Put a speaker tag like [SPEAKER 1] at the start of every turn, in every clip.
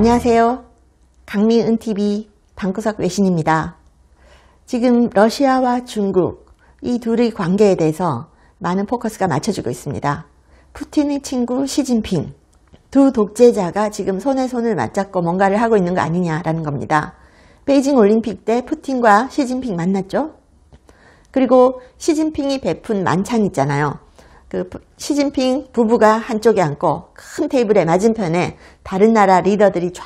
[SPEAKER 1] 안녕하세요. 강민은TV 방구석 외신입니다. 지금 러시아와 중국 이 둘의 관계에 대해서 많은 포커스가 맞춰지고 있습니다. 푸틴의 친구 시진핑 두 독재자가 지금 손에 손을 맞잡고 뭔가를 하고 있는 거 아니냐라는 겁니다. 베이징 올림픽 때 푸틴과 시진핑 만났죠? 그리고 시진핑이 베푼 만찬 있잖아요. 그 시진핑 부부가 한쪽에 앉고 큰 테이블의 맞은편에 다른 나라 리더들이 쫙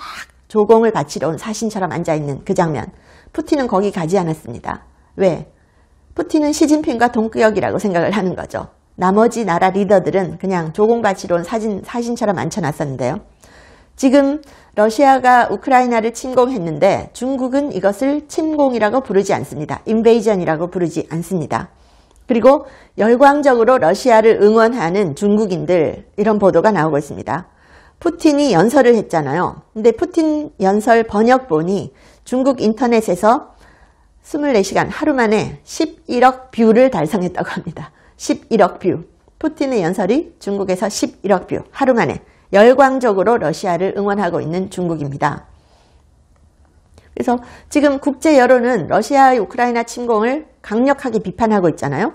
[SPEAKER 1] 조공을 바치러 온 사신처럼 앉아있는 그 장면 푸틴은 거기 가지 않았습니다. 왜? 푸틴은 시진핑과 동구역이라고 생각을 하는 거죠. 나머지 나라 리더들은 그냥 조공 바치러 온 사진, 사신처럼 앉혀놨었는데요. 지금 러시아가 우크라이나를 침공했는데 중국은 이것을 침공이라고 부르지 않습니다. 인베이전이라고 부르지 않습니다. 그리고 열광적으로 러시아를 응원하는 중국인들 이런 보도가 나오고 있습니다. 푸틴이 연설을 했잖아요. 근데 푸틴 연설 번역 본이 중국 인터넷에서 24시간 하루 만에 11억 뷰를 달성했다고 합니다. 11억 뷰. 푸틴의 연설이 중국에서 11억 뷰 하루 만에 열광적으로 러시아를 응원하고 있는 중국입니다. 그래서 지금 국제 여론은 러시아의 우크라이나 침공을 강력하게 비판하고 있잖아요.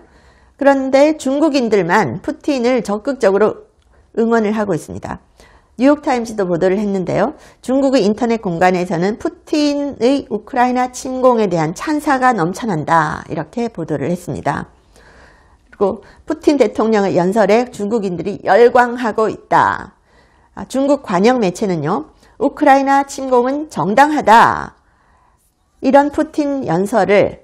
[SPEAKER 1] 그런데 중국인들만 푸틴을 적극적으로 응원을 하고 있습니다. 뉴욕타임즈도 보도를 했는데요. 중국의 인터넷 공간에서는 푸틴의 우크라이나 침공에 대한 찬사가 넘쳐난다 이렇게 보도를 했습니다. 그리고 푸틴 대통령의 연설에 중국인들이 열광하고 있다. 아, 중국 관영 매체는요. 우크라이나 침공은 정당하다. 이런 푸틴 연설을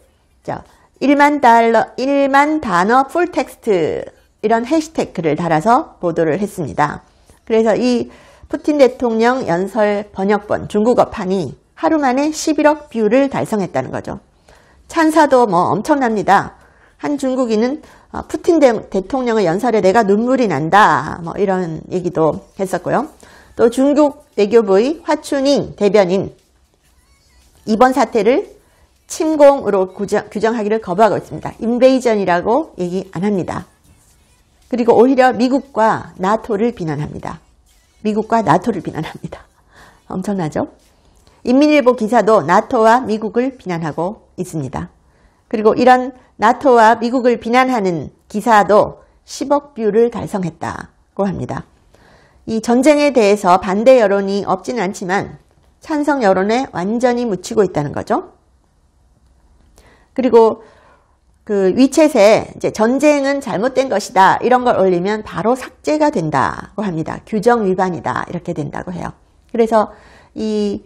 [SPEAKER 1] 1만 달러, 1만 단어 풀텍스트 이런 해시태그를 달아서 보도를 했습니다. 그래서 이 푸틴 대통령 연설 번역본 중국어판이 하루 만에 11억 뷰를 달성했다는 거죠. 찬사도 뭐 엄청납니다. 한 중국인은 아, 푸틴 대통령의 연설에 내가 눈물이 난다 뭐 이런 얘기도 했었고요. 또 중국 외교부의 화춘잉 대변인 이번 사태를 침공으로 규정, 하기를 거부하고 있습니다. 인베이전이라고 얘기 안 합니다. 그리고 오히려 미국과 나토를 비난합니다. 미국과 나토를 비난합니다. 엄청나죠? 인민일보 기사도 나토와 미국을 비난하고 있습니다. 그리고 이런 나토와 미국을 비난하는 기사도 10억 뷰를 달성했다고 합니다. 이 전쟁에 대해서 반대 여론이 없지는 않지만 찬성 여론에 완전히 묻히고 있다는 거죠. 그리고 그 위챗에 이제 전쟁은 잘못된 것이다 이런 걸 올리면 바로 삭제가 된다고 합니다. 규정 위반이다 이렇게 된다고 해요. 그래서 이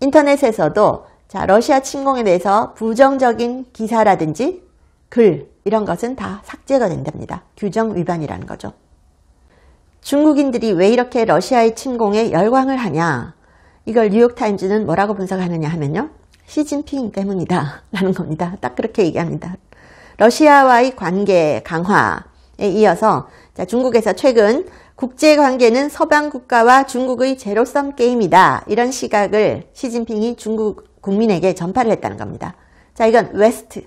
[SPEAKER 1] 인터넷에서도 자 러시아 침공에 대해서 부정적인 기사라든지 글 이런 것은 다 삭제가 된답니다. 규정 위반이라는 거죠. 중국인들이 왜 이렇게 러시아의 침공에 열광을 하냐 이걸 뉴욕타임즈는 뭐라고 분석하느냐 하면요. 시진핑 때문이다 라는 겁니다. 딱 그렇게 얘기합니다. 러시아와의 관계 강화에 이어서 중국에서 최근 국제관계는 서방 국가와 중국의 제로섬 게임이다 이런 시각을 시진핑이 중국 국민에게 전파를 했다는 겁니다. 자 이건 웨스트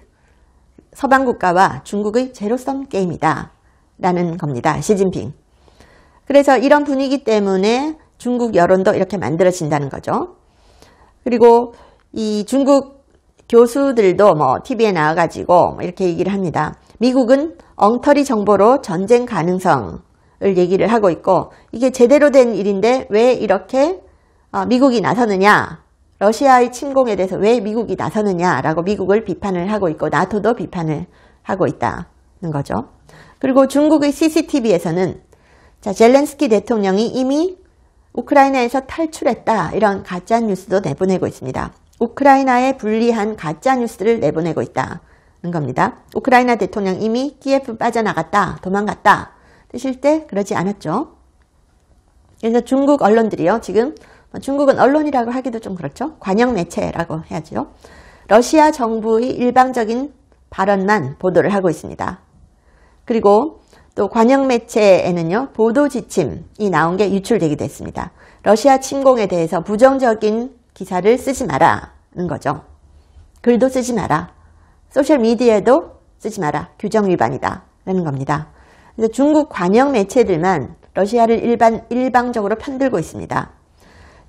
[SPEAKER 1] 서방 국가와 중국의 제로섬 게임이다 라는 겁니다. 시진핑 그래서 이런 분위기 때문에 중국 여론도 이렇게 만들어진다는 거죠. 그리고 이 중국 교수들도 뭐 TV에 나와가지고 뭐 이렇게 얘기를 합니다. 미국은 엉터리 정보로 전쟁 가능성을 얘기를 하고 있고 이게 제대로 된 일인데 왜 이렇게 어, 미국이 나서느냐 러시아의 침공에 대해서 왜 미국이 나서느냐라고 미국을 비판을 하고 있고 나토도 비판을 하고 있다는 거죠. 그리고 중국의 CCTV에서는 자 젤렌스키 대통령이 이미 우크라이나에서 탈출했다 이런 가짜 뉴스도 내보내고 있습니다. 우크라이나에 불리한 가짜 뉴스를 내보내고 있다는 겁니다. 우크라이나 대통령 이미 키예프 빠져나갔다, 도망갔다 뜨실 때 그러지 않았죠. 그래서 중국 언론들이요. 지금 뭐 중국은 언론이라고 하기도 좀 그렇죠. 관영 매체라고 해야죠. 러시아 정부의 일방적인 발언만 보도를 하고 있습니다. 그리고 또 관영 매체에는요. 보도 지침이 나온 게 유출되기도 했습니다. 러시아 침공에 대해서 부정적인 기사를 쓰지 마라. 없는 거죠. 글도 쓰지 마라. 소셜미디어에도 쓰지 마라. 규정 위반이다. 라는 겁니다. 이제 중국 관영 매체들만 러시아를 일반, 일방적으로 편들고 있습니다.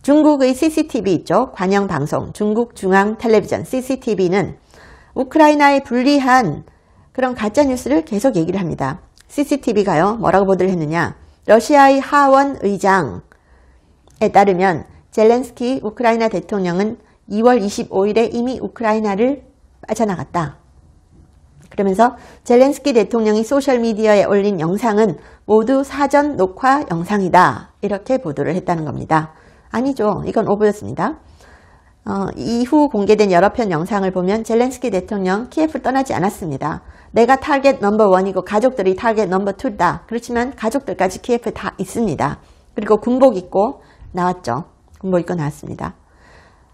[SPEAKER 1] 중국의 CCTV 있죠. 관영 방송, 중국 중앙 텔레비전 CCTV는 우크라이나에 불리한 그런 가짜 뉴스를 계속 얘기를 합니다. CCTV가요. 뭐라고 보도를 했느냐? 러시아의 하원 의장에 따르면 젤렌스키 우크라이나 대통령은 2월 25일에 이미 우크라이나를 빠져나갔다. 그러면서 젤렌스키 대통령이 소셜미디어에 올린 영상은 모두 사전 녹화 영상이다. 이렇게 보도를 했다는 겁니다. 아니죠. 이건 오보였습니다. 어, 이후 공개된 여러 편 영상을 보면 젤렌스키 대통령 키예프 떠나지 않았습니다. 내가 타겟 넘버 원이고 가족들이 타겟 넘버 투다. 그렇지만 가족들까지 키예프에 다 있습니다. 그리고 군복 입고 나왔죠. 군복 입고 나왔습니다.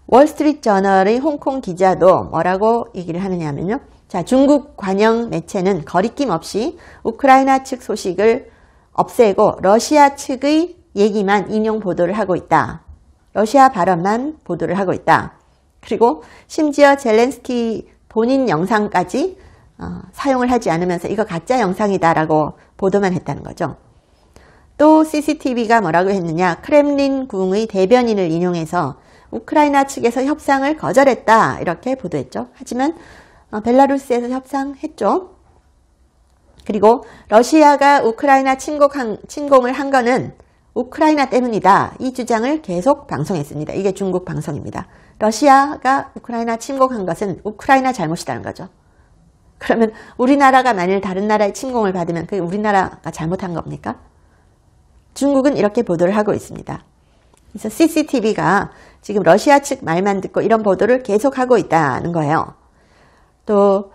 [SPEAKER 1] 월스트리트저널의 홍콩 기자도 뭐라고 얘기를 하느냐면요. 자, 중국 관영 매체는 거리낌 없이 우크라이나 측 소식을 없애고 러시아 측의 얘기만 인용 보도를 하고 있다. 러시아 발언만 보도를 하고 있다. 그리고 심지어 젤렌스키 본인 영상까지 어, 사용을 하지 않으면서 이거 가짜 영상이다라고 보도만 했다는 거죠. 또 CCTV가 뭐라고 했느냐 크렘린궁의 대변인을 인용해서 우크라이나 측에서 협상을 거절했다 이렇게 보도했죠. 하지만 어, 벨라루스에서 협상했죠. 그리고 러시아가 우크라이나 침공한, 침공을 한 거는 우크라이나 때문이다. 이 주장을 계속 방송했습니다. 이게 중국 방송입니다. 러시아가 우크라이나 침공한 것은 우크라이나 잘못이라는 거죠. 그러면 우리나라가 만일 다른 나라의 침공을 받으면 그게 우리나라가 잘못한 겁니까? 중국은 이렇게 보도를 하고 있습니다. 그래서 CCTV가 지금 러시아 측 말만 듣고 이런 보도를 계속하고 있다는 거예요. 또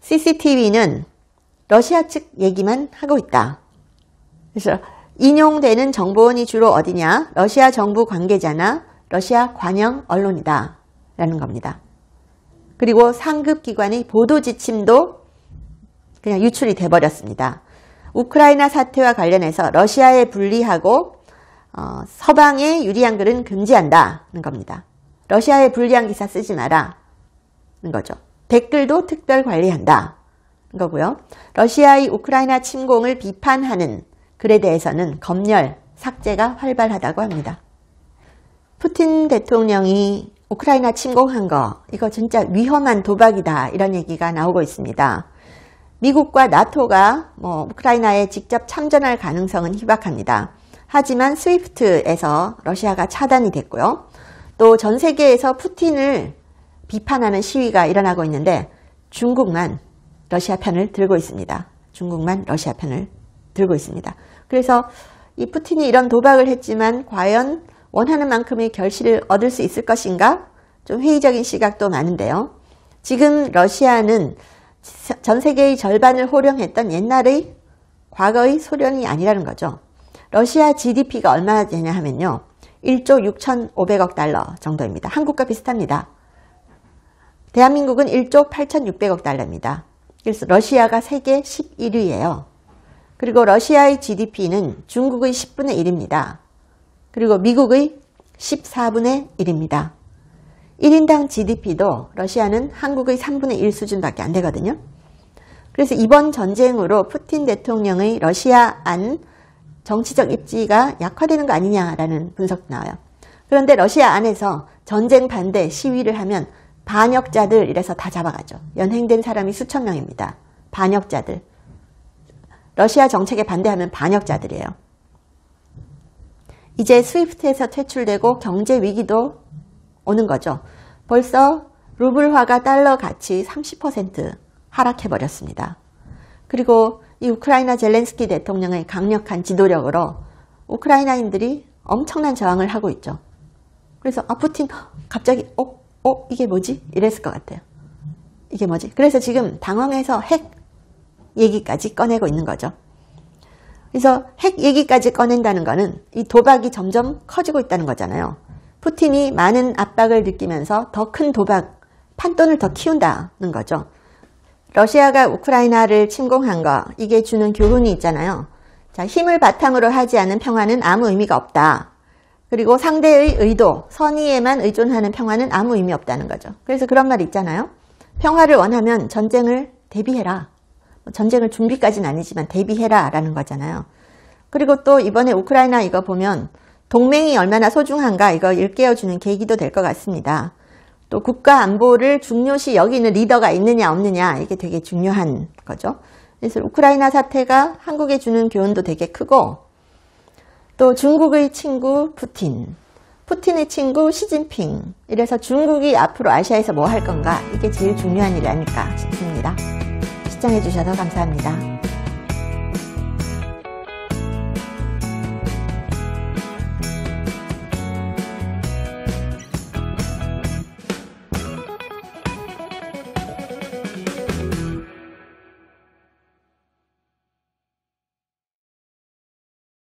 [SPEAKER 1] CCTV는 러시아 측 얘기만 하고 있다. 그래서 인용되는 정보원이 주로 어디냐? 러시아 정부 관계자나 러시아 관영 언론이다. 라는 겁니다. 그리고 상급 기관의 보도 지침도 그냥 유출이 돼버렸습니다. 우크라이나 사태와 관련해서 러시아에 불리하고 어, 서방의 유리한 글은 금지한다는 겁니다. 러시아의 불리한 기사 쓰지 마라는 거죠. 댓글도 특별 관리한다. 는 거고요. 러시아의 우크라이나 침공을 비판하는 글에 대해서는 검열, 삭제가 활발하다고 합니다. 푸틴 대통령이 우크라이나 침공한 거 이거 진짜 위험한 도박이다 이런 얘기가 나오고 있습니다. 미국과 나토가 뭐 우크라이나에 직접 참전할 가능성은 희박합니다. 하지만 스위프트에서 러시아가 차단이 됐고요. 또 전 세계에서 푸틴을 비판하는 시위가 일어나고 있는데 중국만 러시아 편을 들고 있습니다. 중국만 러시아 편을 들고 있습니다. 그래서 이 푸틴이 이런 도박을 했지만 과연 원하는 만큼의 결실을 얻을 수 있을 것인가? 좀 회의적인 시각도 많은데요. 지금 러시아는 전 세계의 절반을 호령했던 옛날의 과거의 소련이 아니라는 거죠. 러시아 GDP가 얼마나 되냐 하면요. 1조 6,500억 달러 정도입니다. 한국과 비슷합니다. 대한민국은 1조 8,600억 달러입니다. 그래서 러시아가 세계 11위예요. 그리고 러시아의 GDP는 중국의 10분의 1입니다. 그리고 미국의 14분의 1입니다. 1인당 GDP도 러시아는 한국의 3분의 1 수준밖에 안 되거든요. 그래서 이번 전쟁으로 푸틴 대통령의 러시아 안 정치적 입지가 약화되는 거 아니냐라는 분석도 나와요. 그런데 러시아 안에서 전쟁 반대 시위를 하면 반역자들 이래서 다 잡아가죠. 연행된 사람이 수천 명입니다. 반역자들. 러시아 정책에 반대하면 반역자들이에요. 이제 스위프트에서 퇴출되고 경제 위기도 오는 거죠. 벌써 루블화가 달러 가치 30% 하락해버렸습니다. 그리고 이 우크라이나 젤렌스키 대통령의 강력한 지도력으로 우크라이나인들이 엄청난 저항을 하고 있죠. 그래서 아 푸틴 갑자기 어? 어? 이게 뭐지? 이랬을 것 같아요. 이게 뭐지? 그래서 지금 당황해서 핵 얘기까지 꺼내고 있는 거죠. 그래서 핵 얘기까지 꺼낸다는 거는 이 도박이 점점 커지고 있다는 거잖아요. 푸틴이 많은 압박을 느끼면서 더 큰 도박, 판돈을 더 키운다는 거죠. 러시아가 우크라이나를 침공한 거 이게 주는 교훈이 있잖아요. 자, 힘을 바탕으로 하지 않은 평화는 아무 의미가 없다. 그리고 상대의 의도, 선의에만 의존하는 평화는 아무 의미 없다는 거죠. 그래서 그런 말이 있잖아요. 평화를 원하면 전쟁을 대비해라. 뭐 전쟁을 준비까지는 아니지만 대비해라 라는 거잖아요. 그리고 또 이번에 우크라이나 이거 보면 동맹이 얼마나 소중한가 이거 일깨워주는 계기도 될 것 같습니다. 또 국가 안보를 중요시 여기는 리더가 있느냐 없느냐 이게 되게 중요한 거죠. 그래서 우크라이나 사태가 한국에 주는 교훈도 되게 크고 또 중국의 친구 푸틴, 푸틴의 친구 시진핑 이래서 중국이 앞으로 아시아에서 뭐 할 건가 이게 제일 중요한 일이 아닐까 싶습니다. 시청해주셔서 감사합니다.